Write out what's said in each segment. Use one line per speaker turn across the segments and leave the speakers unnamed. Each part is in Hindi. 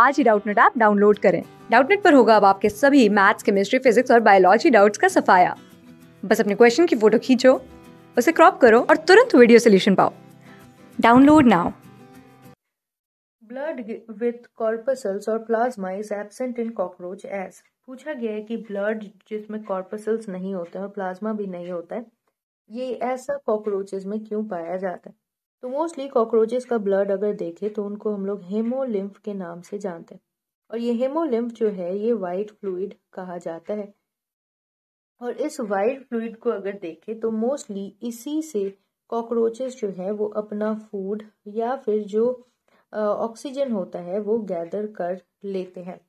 आज ही डाउटनेट ऐप डाउनलोड करें डाउटनेट पर होगा अब आपके सभी मैथ्स केमिस्ट्री फिजिक्स और बायोलॉजी डाउट्स का सफाया बस अपने क्वेश्चन की फोटो खींचो उसे क्रॉप करो और तुरंत वीडियो सोल्यूशन पाओ download now blood with corpuscles और plasma is absent in cockroaches पूछा गया है कि ब्लड जिसमें कॉर्पसल्स नहीं होते हैं और प्लाज्मा भी नहीं होता है ये ऐसा कॉकरोचेज में क्यों पाया जाता है तो मोस्टली कॉकरोचेस का ब्लड अगर देखें तो उनको हम लोग हेमोलिम्फ के नाम से जानते हैं और ये हेमोलिम्फ जो है ये वाइट फ्लूड कहा जाता है और इस वाइट फ्लूड को अगर देखें तो मोस्टली इसी से कॉकरोचेस जो है वो अपना फूड या फिर जो ऑक्सीजन होता है वो गैदर कर लेते हैं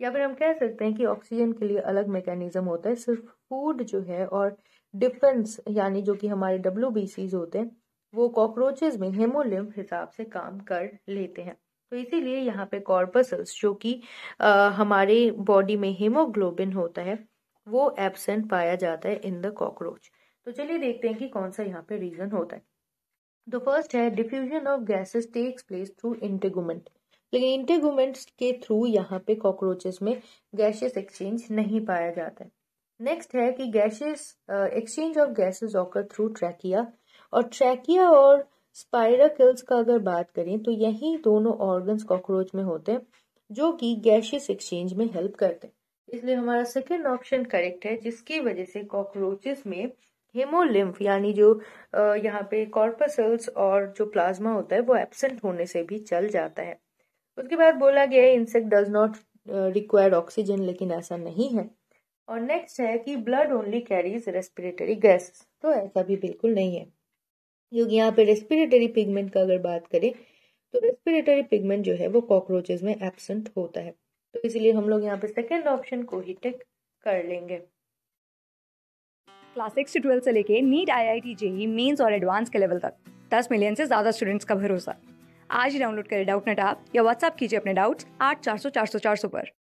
या फिर हम कह सकते हैं कि ऑक्सीजन के लिए अलग मैकेनिज्म होता है सिर्फ फूड जो है और डिफेंस यानी जो कि हमारे डब्ल्यू होते हैं वो कॉकरोचेज में हेमोलिम्फ हिसाब से काम कर लेते हैं तो इसीलिए यहाँ पे कॉर्पसल्स जो कि हमारे बॉडी में हेमोग्लोबिन होता है वो एबसेंट पाया जाता है इन द कॉकरोच तो चलिए देखते हैं कि कौन सा यहाँ पे रीजन होता है तो फर्स्ट है diffusion of gases takes place through integument लेकिन इंटेगुमेंट के थ्रू यहाँ पे कॉकरोचेस में गैसेस एक्सचेंज नहीं पाया जाता है नेक्स्ट है कि gases exchange of gases occur through trachea और ट्रैकिया और स्पाइरकल्स का अगर बात करें तो यही दोनों ऑर्गन्स कॉकरोच में होते हैं जो कि गैशियस एक्सचेंज में हेल्प करते हैं इसलिए हमारा सेकेंड ऑप्शन करेक्ट है जिसकी वजह से कॉकरोचेस में हेमोलिम्फ यानी जो यहाँ पे कॉर्पसल्स और जो प्लाज्मा होता है वो एबसेंट होने से भी चल जाता है उसके बाद बोला गया है insect does not require oxygen लेकिन ऐसा नहीं है और नेक्स्ट है कि blood only carries respiratory gas तो ऐसा भी बिल्कुल नहीं है क्योंकि यहाँ पे रेस्पिरेटरी पिगमेंट का अगर बात करें तो रेस्पिरेटरी पिगमेंट जो है वो कॉकरोचेज में एबसेंट होता है तो इसलिए हम लोग यहाँ पे सेकेंड ऑप्शन को ही टेक कर लेंगे क्लास सिक्स से ट्वेल्थ से लेके NEET I I T JEE mains और एडवांस के लेवल तक दस मिलियन से ज़्यादा स्टूडेंट्स का भरोसा आज ही डाउनलोड करें डाउट नेट आप या व्हाट्सअप कीजिए अपने डाउट्स आठ चार सौ चार सौ चार सौ पर